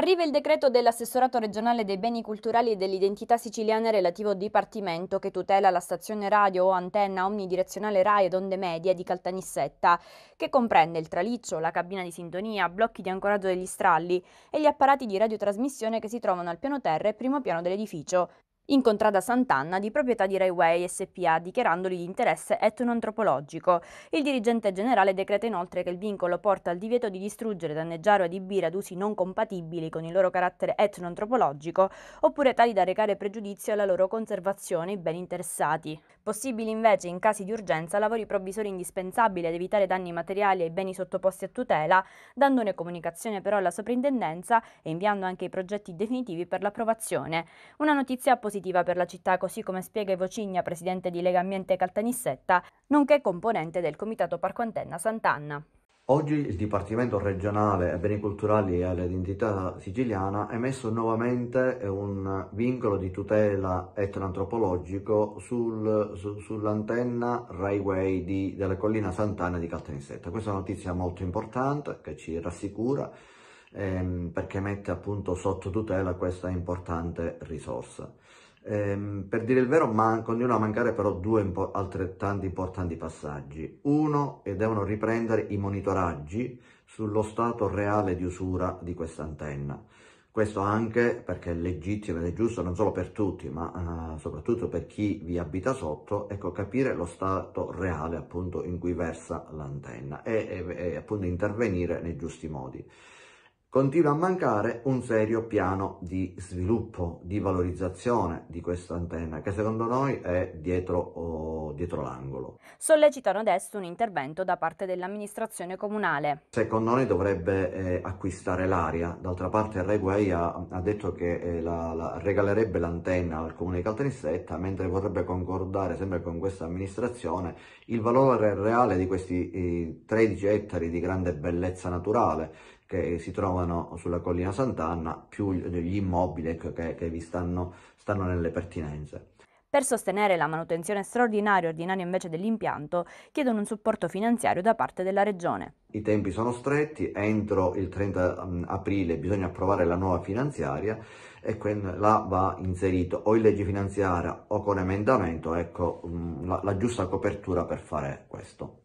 Arriva il decreto dell'assessorato regionale dei beni culturali e dell'identità siciliana relativo dipartimento che tutela la stazione radio o antenna omnidirezionale RAI ed onde medie di Caltanissetta, che comprende il traliccio, la cabina di sintonia, blocchi di ancoraggio degli stralli e gli apparati di radiotrasmissione che si trovano al piano terra e primo piano dell'edificio in contrada Sant'Anna di proprietà di Railway SPA dichiarandoli di interesse etnoantropologico. Il dirigente generale decreta inoltre che il vincolo porta al divieto di distruggere, danneggiare o adibire ad usi non compatibili con il loro carattere etnoantropologico oppure tali da recare pregiudizio alla loro conservazione ai beni interessati. Possibili invece in casi di urgenza lavori provvisori indispensabili ad evitare danni materiali ai beni sottoposti a tutela, dandone comunicazione però alla soprintendenza e inviando anche i progetti definitivi per l'approvazione. Una notizia positiva positiva per la città, così come spiega Ivo presidente di Lega Ambiente Caltanissetta, nonché componente del Comitato Parco Antenna Sant'Anna. Oggi il Dipartimento regionale a beni culturali e all'identità siciliana ha emesso nuovamente un vincolo di tutela etnoantropologico sul, su, sull'antenna Railway di, della collina Sant'Anna di Caltanissetta. Questa è una notizia molto importante che ci rassicura ehm, perché mette appunto sotto tutela questa importante risorsa. Ehm, per dire il vero, man- continuano a mancare però due impo- altrettanti importanti passaggi. Uno, e devono riprendere i monitoraggi sullo stato reale di usura di questa antenna. Questo anche perché è legittimo ed è giusto non solo per tutti, ma eh, soprattutto per chi vi abita sotto, ecco, capire lo stato reale appunto in cui versa l'antenna e, e, e appunto intervenire nei giusti modi continua a mancare un serio piano di sviluppo, di valorizzazione di questa antenna che secondo noi è dietro... Oh, dietro l'angolo. Sollecitano adesso un intervento da parte dell'amministrazione comunale. Secondo noi dovrebbe eh, acquistare l'aria, d'altra parte Reguay ha, ha detto che eh, la, la, regalerebbe l'antenna al comune di Caltanissetta, mentre vorrebbe concordare sempre con questa amministrazione il valore reale di questi eh, 13 ettari di grande bellezza naturale che si trovano sulla collina Sant'Anna più gli immobili ecco, che, che vi stanno, stanno nelle pertinenze. Per sostenere la manutenzione straordinaria e ordinaria invece dell'impianto chiedono un supporto finanziario da parte della Regione. I tempi sono stretti, entro il 30 mm, aprile bisogna approvare la nuova finanziaria e là va inserito o in legge finanziaria o con emendamento ecco, mm, la, la giusta copertura per fare questo.